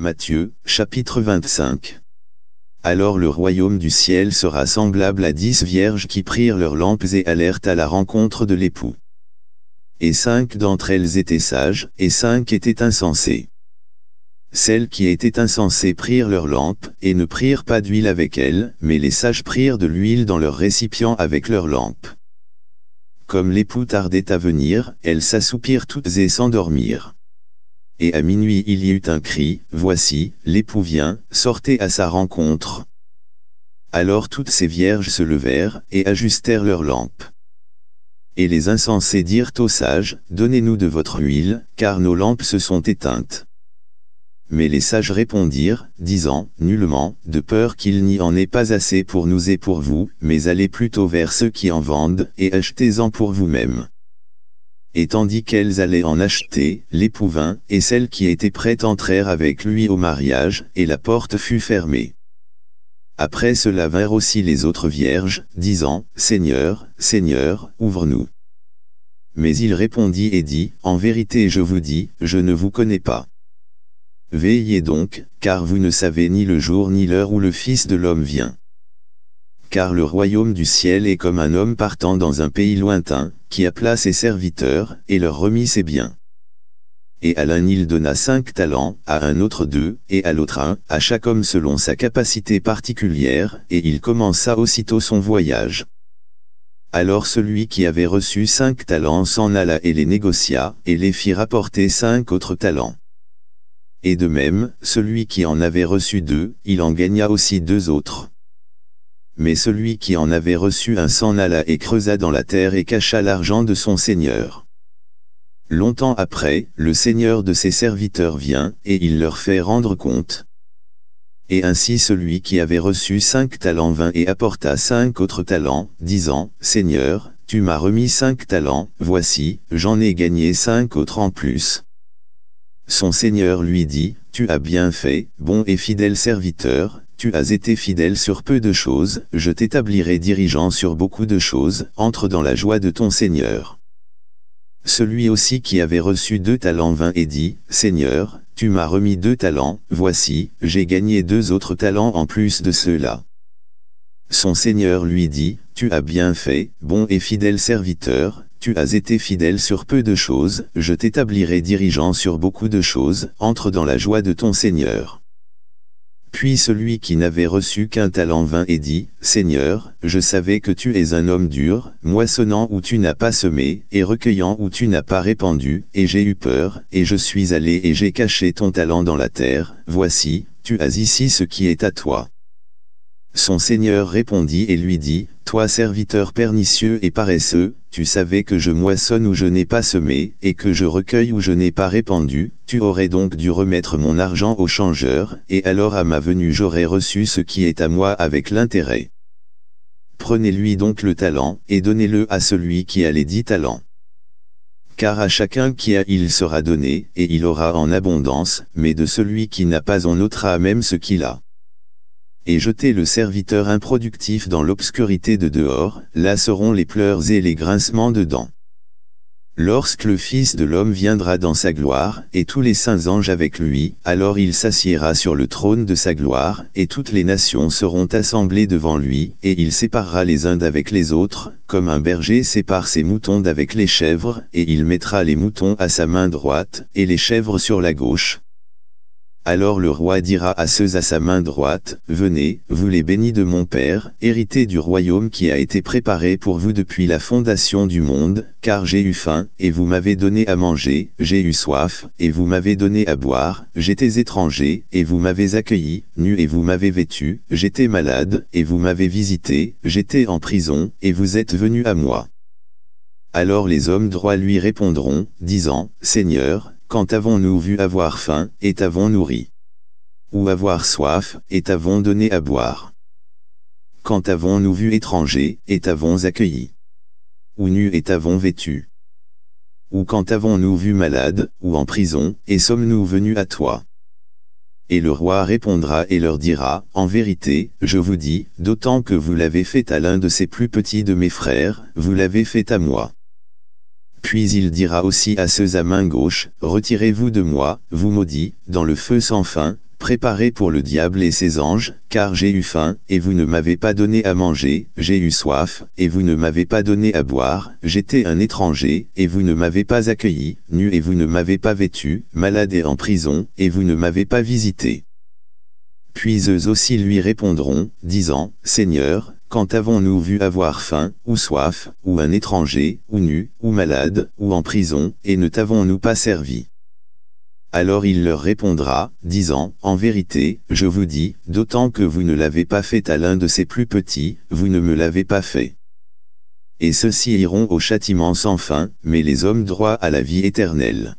Matthieu, chapitre 25. Alors le royaume du ciel sera semblable à dix vierges qui prirent leurs lampes et allèrent à la rencontre de l'époux. Et cinq d'entre elles étaient sages, et cinq étaient insensées. Celles qui étaient insensées prirent leurs lampes, et ne prirent pas d'huile avec elles, mais les sages prirent de l'huile dans leur récipient avec leurs lampes. Comme l'époux tardait à venir, elles s'assoupirent toutes et s'endormirent et à minuit il y eut un cri, Voici, l'époux vient, sortez à sa rencontre. Alors toutes ces vierges se levèrent, et ajustèrent leurs lampes. Et les insensés dirent aux sages, Donnez-nous de votre huile, car nos lampes se sont éteintes. Mais les sages répondirent, disant, Nullement, de peur qu'il n'y en ait pas assez pour nous et pour vous, mais allez plutôt vers ceux qui en vendent, et achetez-en pour vous-même et tandis qu'elles allaient en acheter, l'épouvin et celles qui étaient prêtes entrèrent avec lui au mariage, et la porte fut fermée. Après cela vinrent aussi les autres vierges, disant, Seigneur, Seigneur, ouvre-nous. Mais il répondit et dit, En vérité je vous dis, je ne vous connais pas. Veillez donc, car vous ne savez ni le jour ni l'heure où le Fils de l'homme vient car le royaume du ciel est comme un homme partant dans un pays lointain, qui appela ses serviteurs, et leur remit ses biens. Et à l'un il donna cinq talents, à un autre deux, et à l'autre un, à chaque homme selon sa capacité particulière, et il commença aussitôt son voyage. Alors celui qui avait reçu cinq talents s'en alla et les négocia, et les fit rapporter cinq autres talents. Et de même, celui qui en avait reçu deux, il en gagna aussi deux autres. Mais celui qui en avait reçu un s'en alla et creusa dans la terre et cacha l'argent de son seigneur. Longtemps après, le seigneur de ses serviteurs vient, et il leur fait rendre compte. Et ainsi celui qui avait reçu cinq talents vint et apporta cinq autres talents, disant, Seigneur, tu m'as remis cinq talents, voici, j'en ai gagné cinq autres en plus. Son seigneur lui dit, Tu as bien fait, bon et fidèle serviteur, tu as été fidèle sur peu de choses, je t'établirai dirigeant sur beaucoup de choses, entre dans la joie de ton Seigneur. Celui aussi qui avait reçu deux talents vint et dit, Seigneur, tu m'as remis deux talents, voici, j'ai gagné deux autres talents en plus de ceux-là. Son Seigneur lui dit, Tu as bien fait, bon et fidèle serviteur, tu as été fidèle sur peu de choses, je t'établirai dirigeant sur beaucoup de choses, entre dans la joie de ton Seigneur. Puis celui qui n'avait reçu qu'un talent vint et dit, Seigneur, je savais que tu es un homme dur, moissonnant où tu n'as pas semé, et recueillant où tu n'as pas répandu, et j'ai eu peur, et je suis allé et j'ai caché ton talent dans la terre, voici, tu as ici ce qui est à toi. Son seigneur répondit et lui dit, Toi serviteur pernicieux et paresseux, tu savais que je moissonne où je n'ai pas semé, et que je recueille où je n'ai pas répandu, tu aurais donc dû remettre mon argent au changeur, et alors à ma venue j'aurais reçu ce qui est à moi avec l'intérêt. Prenez-lui donc le talent, et donnez-le à celui qui a les dix talents. Car à chacun qui a il sera donné, et il aura en abondance, mais de celui qui n'a pas on ôtera même ce qu'il a et jeter le serviteur improductif dans l'obscurité de dehors, là seront les pleurs et les grincements de dents. Lorsque le Fils de l'homme viendra dans sa gloire, et tous les saints anges avec lui, alors il s'assiera sur le trône de sa gloire, et toutes les nations seront assemblées devant lui, et il séparera les uns d'avec les autres, comme un berger sépare ses moutons d'avec les chèvres, et il mettra les moutons à sa main droite, et les chèvres sur la gauche. Alors le roi dira à ceux à sa main droite, Venez, vous les bénis de mon Père, héritez du royaume qui a été préparé pour vous depuis la fondation du monde, car j'ai eu faim, et vous m'avez donné à manger, j'ai eu soif, et vous m'avez donné à boire, j'étais étranger, et vous m'avez accueilli, nu et vous m'avez vêtu, j'étais malade, et vous m'avez visité, j'étais en prison, et vous êtes venu à moi. Alors les hommes droits lui répondront, disant, Seigneur, quand avons-nous vu avoir faim, et t'avons nourri Ou avoir soif, et t'avons donné à boire Quand avons-nous vu étranger, et t'avons accueilli Ou nu et t'avons vêtu Ou quand avons-nous vu malade, ou en prison, et sommes-nous venus à toi et le roi répondra et leur dira, En vérité, je vous dis, d'autant que vous l'avez fait à l'un de ces plus petits de mes frères, vous l'avez fait à moi. Puis il dira aussi à ceux à main gauche, Retirez-vous de moi, vous maudits, dans le feu sans fin, préparez pour le diable et ses anges, car j'ai eu faim, et vous ne m'avez pas donné à manger, j'ai eu soif, et vous ne m'avez pas donné à boire, j'étais un étranger, et vous ne m'avez pas accueilli, nu et vous ne m'avez pas vêtu, malade et en prison, et vous ne m'avez pas visité. Puis eux aussi lui répondront, disant, Seigneur, quand avons-nous vu avoir faim, ou soif, ou un étranger, ou nu, ou malade, ou en prison, et ne t'avons-nous pas servi alors il leur répondra, disant, En vérité, je vous dis, d'autant que vous ne l'avez pas fait à l'un de ses plus petits, vous ne me l'avez pas fait. Et ceux-ci iront au châtiment sans fin, mais les hommes droits à la vie éternelle.